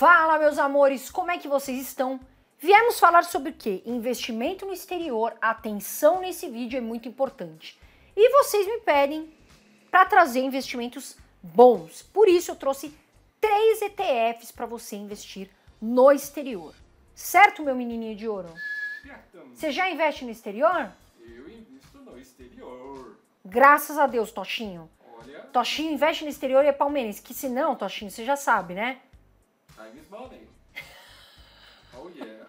Fala, meus amores, como é que vocês estão? Viemos falar sobre o que? Investimento no exterior, atenção nesse vídeo é muito importante. E vocês me pedem para trazer investimentos bons. Por isso eu trouxe três ETFs para você investir no exterior. Certo, meu menininho de ouro? Certo. Você já investe no exterior? Eu invisto no exterior. Graças a Deus, Toshinho. Olha. Toshinho investe no exterior e é palmeirense, que se não, Toshinho, você já sabe, né? Time is money. Oh yeah.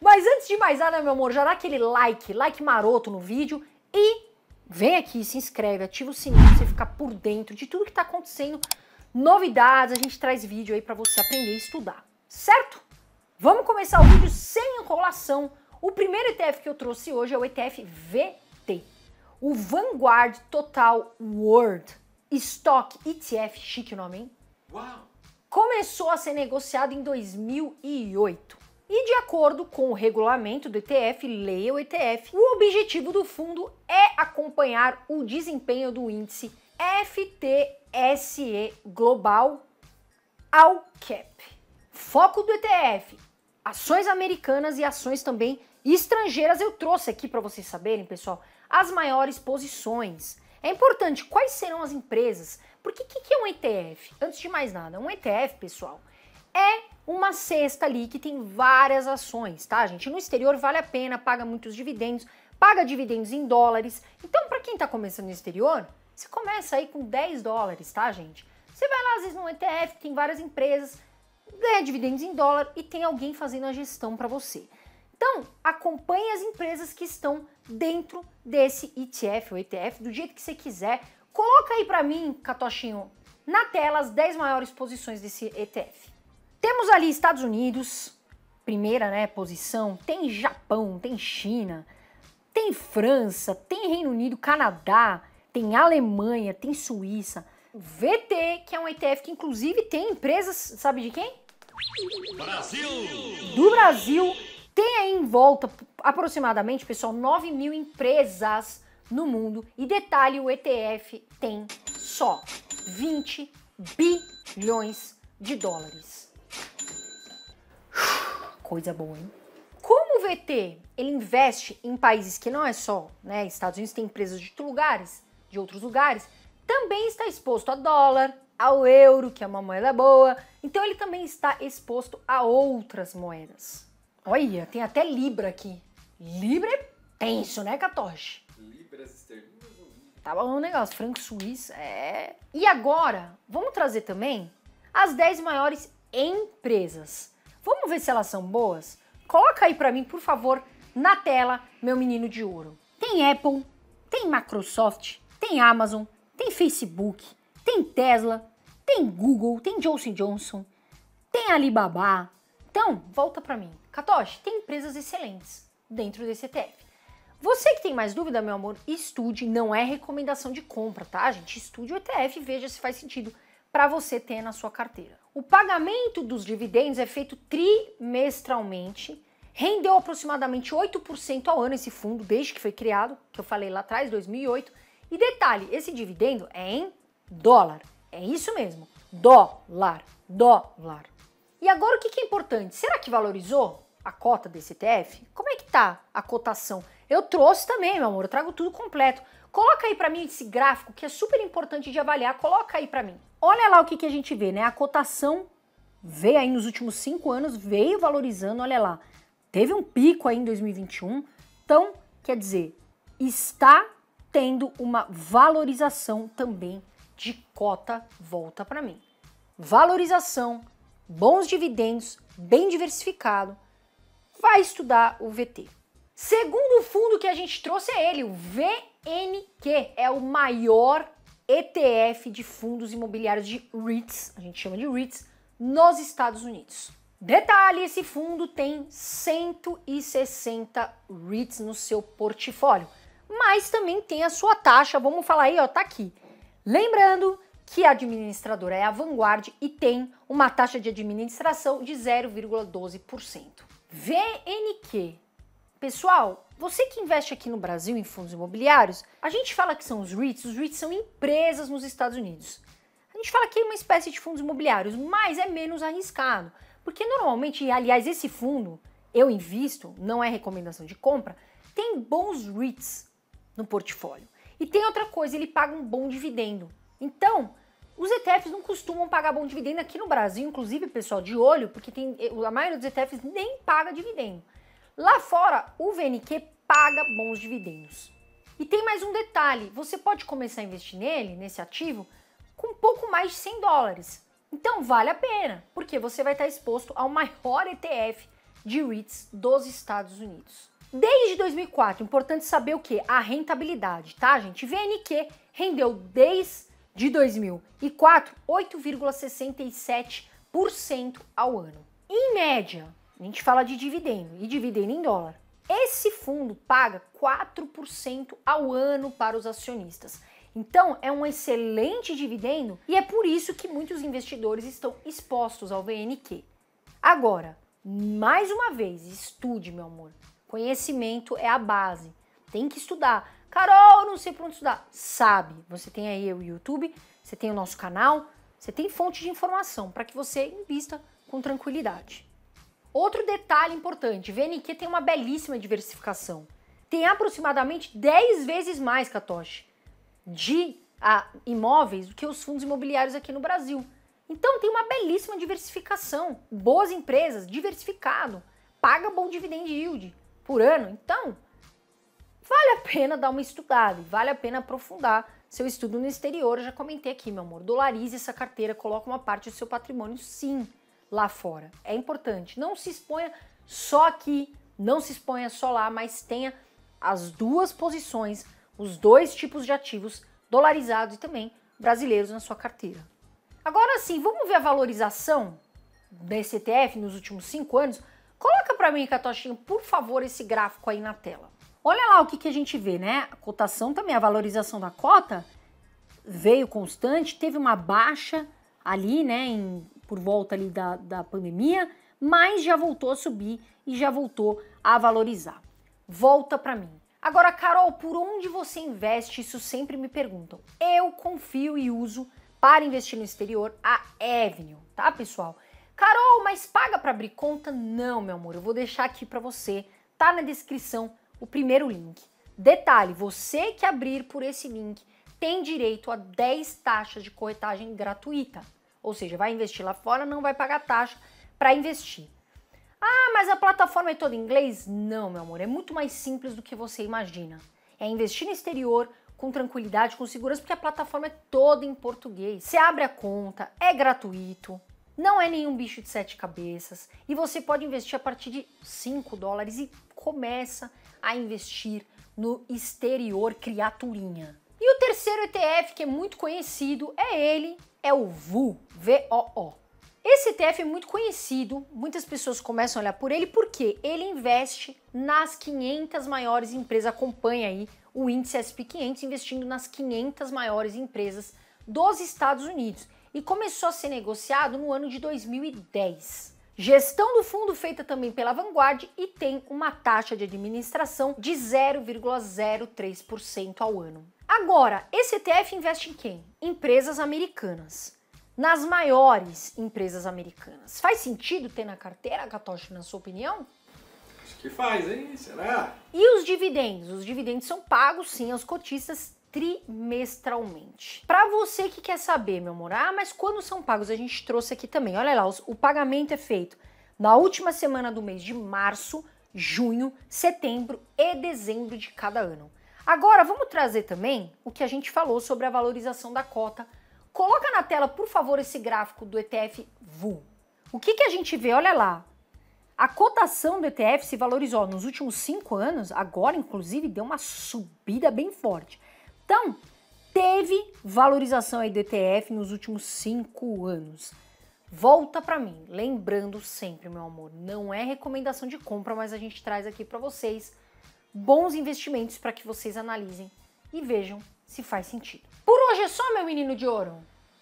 Mas antes de mais nada, meu amor, já dá aquele like, like maroto no vídeo e vem aqui, se inscreve, ativa o sininho pra você ficar por dentro de tudo que tá acontecendo. Novidades, a gente traz vídeo aí para você aprender e estudar, certo? Vamos começar o vídeo sem enrolação. O primeiro ETF que eu trouxe hoje é o ETF VT, o Vanguard Total World Stock ETF, chique o nome, hein? Uau! começou a ser negociado em 2008. E de acordo com o regulamento do ETF, leia o ETF, o objetivo do fundo é acompanhar o desempenho do índice FTSE Global All Cap. Foco do ETF: ações americanas e ações também estrangeiras. Eu trouxe aqui para vocês saberem, pessoal, as maiores posições, é importante quais serão as empresas, porque o que, que é um ETF? Antes de mais nada, um ETF, pessoal, é uma cesta ali que tem várias ações, tá, gente? No exterior vale a pena, paga muitos dividendos, paga dividendos em dólares. Então, para quem está começando no exterior, você começa aí com 10 dólares, tá, gente? Você vai lá, às vezes, num ETF, tem várias empresas, ganha dividendos em dólar e tem alguém fazendo a gestão para você. Então, acompanhe as empresas que estão dentro desse ETF, o ETF, do jeito que você quiser. Coloca aí para mim, Catochinho, na tela as 10 maiores posições desse ETF. Temos ali Estados Unidos, primeira né, posição, tem Japão, tem China, tem França, tem Reino Unido, Canadá, tem Alemanha, tem Suíça, VT, que é um ETF que inclusive tem empresas, sabe de quem? Brasil! Do Brasil, tem aí em volta aproximadamente, pessoal, 9 mil empresas no mundo. E detalhe, o ETF tem só 20 bilhões de dólares. Coisa boa, hein? Como o VT ele investe em países que não é só, né? Estados Unidos tem empresas de lugares, de outros lugares, também está exposto a dólar, ao euro, que é uma moeda boa, então ele também está exposto a outras moedas. Olha, tem até Libra aqui. Libra é tenso, né, Catoche? Libras esterlinas ou Libra? Tava um negócio, franco suíço, é... E agora, vamos trazer também as 10 maiores empresas. Vamos ver se elas são boas? Coloca aí para mim, por favor, na tela, meu menino de ouro. Tem Apple, tem Microsoft, tem Amazon, tem Facebook, tem Tesla, tem Google, tem Johnson Johnson, tem Alibaba, então, volta para mim. Katoshi, tem empresas excelentes dentro desse ETF. Você que tem mais dúvida, meu amor, estude, não é recomendação de compra, tá, gente? Estude o ETF e veja se faz sentido para você ter na sua carteira. O pagamento dos dividendos é feito trimestralmente, rendeu aproximadamente 8% ao ano esse fundo desde que foi criado, que eu falei lá atrás, 2008. E detalhe, esse dividendo é em dólar. É isso mesmo, dólar, dólar. E agora o que, que é importante? Será que valorizou a cota desse ETF? Como é que tá a cotação? Eu trouxe também, meu amor, eu trago tudo completo. Coloca aí para mim esse gráfico que é super importante de avaliar, coloca aí para mim. Olha lá o que, que a gente vê, né? A cotação veio aí nos últimos cinco anos, veio valorizando, olha lá. Teve um pico aí em 2021, então, quer dizer, está tendo uma valorização também de cota volta para mim. Valorização bons dividendos, bem diversificado, vai estudar o VT. Segundo fundo que a gente trouxe é ele, o VNQ, é o maior ETF de fundos imobiliários de REITs, a gente chama de REITs, nos Estados Unidos. Detalhe, esse fundo tem 160 REITs no seu portfólio, mas também tem a sua taxa, vamos falar aí, ó, tá aqui. Lembrando que a administradora é a Vanguard e tem uma taxa de administração de 0,12%. VNQ. Pessoal, você que investe aqui no Brasil em fundos imobiliários, a gente fala que são os REITs, os REITs são empresas nos Estados Unidos. A gente fala que é uma espécie de fundos imobiliários, mas é menos arriscado, porque normalmente, aliás, esse fundo eu invisto, não é recomendação de compra, tem bons REITs no portfólio. E tem outra coisa, ele paga um bom dividendo. Então, os ETFs não costumam pagar bom dividendo aqui no Brasil, inclusive, pessoal, de olho, porque tem, eh, a maioria dos ETFs nem paga dividendo. Lá fora, o VNQ paga bons dividendos. E tem mais um detalhe: você pode começar a investir nele, nesse ativo, com um pouco mais de 100 dólares. Então vale a pena, porque você vai estar exposto ao maior ETF de REITs dos Estados Unidos. Desde 2004, importante saber o que? A rentabilidade, tá, gente? VNQ rendeu 10 de 2004, 8,67% ao ano. Em média, a gente fala de dividendo e dividendo em dólar. Esse fundo paga 4% ao ano para os acionistas. Então, é um excelente dividendo e é por isso que muitos investidores estão expostos ao VNQ. Agora, mais uma vez, estude, meu amor. Conhecimento é a base. Tem que estudar. Carol, não sei para onde estudar. Sabe, você tem aí o YouTube, você tem o nosso canal, você tem fonte de informação para que você invista com tranquilidade. Outro detalhe importante, VNQ tem uma belíssima diversificação. Tem aproximadamente 10 vezes mais, Katoshi, de a, ah, imóveis do que os fundos imobiliários aqui no Brasil. Então tem uma belíssima diversificação, boas empresas, diversificado, paga bom dividend yield por ano. Então, vale a pena dar uma estudada, vale a pena aprofundar seu estudo no exterior. Eu já comentei aqui, meu amor, dolarize essa carteira, coloque uma parte do seu patrimônio, sim, lá fora. É importante. Não se exponha só aqui, não se exponha só lá, mas tenha as duas posições, os dois tipos de ativos, dolarizados e também brasileiros na sua carteira. Agora sim, vamos ver a valorização desse ETF nos últimos cinco anos? Coloca para mim, Catochinho, por favor, esse gráfico aí na tela. Olha lá o que, que a gente vê, né? A cotação também, a valorização da cota veio constante, teve uma baixa ali, né, em, por volta ali da, da pandemia, mas já voltou a subir e já voltou a valorizar. Volta para mim. Agora, Carol, por onde você investe? Isso sempre me perguntam. Eu confio e uso para investir no exterior a Avenue, tá, pessoal? Carol, mas paga para abrir conta? Não, meu amor, eu vou deixar aqui para você. Tá na descrição o primeiro link. Detalhe, você que abrir por esse link tem direito a 10 taxas de corretagem gratuita. Ou seja, vai investir lá fora, não vai pagar taxa para investir. Ah, mas a plataforma é toda em inglês? Não, meu amor, é muito mais simples do que você imagina. É investir no exterior com tranquilidade, com segurança, porque a plataforma é toda em português. Você abre a conta, é gratuito, não é nenhum bicho de sete cabeças e você pode investir a partir de 5 dólares e começa a investir no exterior criaturinha. E o terceiro ETF que é muito conhecido é ele, é o VOO. Esse ETF é muito conhecido, muitas pessoas começam a olhar por ele porque ele investe nas 500 maiores empresas, acompanha aí o índice SP500 investindo nas 500 maiores empresas dos Estados Unidos e começou a ser negociado no ano de 2010. Gestão do fundo feita também pela Vanguard e tem uma taxa de administração de 0,03% ao ano. Agora, esse ETF investe em quem? Empresas americanas. Nas maiores empresas americanas. Faz sentido ter na carteira, Katoshi, na sua opinião? Acho que faz, hein? Será? E os dividendos? Os dividendos são pagos sim aos cotistas trimestralmente. Para você que quer saber, meu amor, ah, mas quando são pagos? A gente trouxe aqui também. Olha lá, o pagamento é feito na última semana do mês de março, junho, setembro e dezembro de cada ano. Agora vamos trazer também o que a gente falou sobre a valorização da cota. Coloca na tela, por favor, esse gráfico do ETF VU. O que, que a gente vê? Olha lá. A cotação do ETF se valorizou nos últimos cinco anos, agora inclusive deu uma subida bem forte. Então, teve valorização aí do ETF nos últimos cinco anos. Volta para mim, lembrando sempre, meu amor, não é recomendação de compra, mas a gente traz aqui para vocês bons investimentos para que vocês analisem e vejam se faz sentido. Por hoje é só, meu menino de ouro.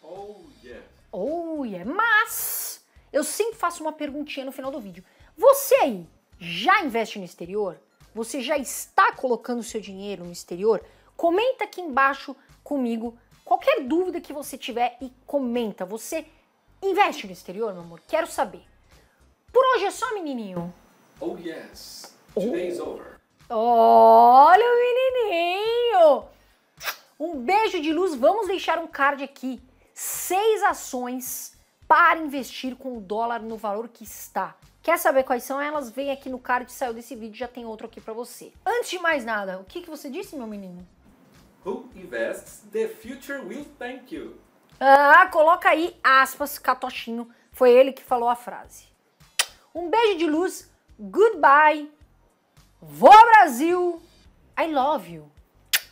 Oh yeah. Oh yeah. Mas eu sempre faço uma perguntinha no final do vídeo. Você aí já investe no exterior? Você já está colocando seu dinheiro no exterior? Comenta aqui embaixo comigo qualquer dúvida que você tiver e comenta. Você investe no exterior, meu amor? Quero saber. Por hoje é só, menininho. Oh, yes. Oh. Today's oh. over. Olha o menininho! Um beijo de luz. Vamos deixar um card aqui. Seis ações para investir com o dólar no valor que está. Quer saber quais são elas? Vem aqui no card saiu desse vídeo, já tem outro aqui para você. Antes de mais nada, o que, que você disse, meu menino? Who invests, the future will thank you. Ah, coloca aí aspas, Catochinho. Foi ele que falou a frase. Um beijo de luz, goodbye. Vou Brasil, I love you.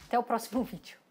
Até o próximo vídeo.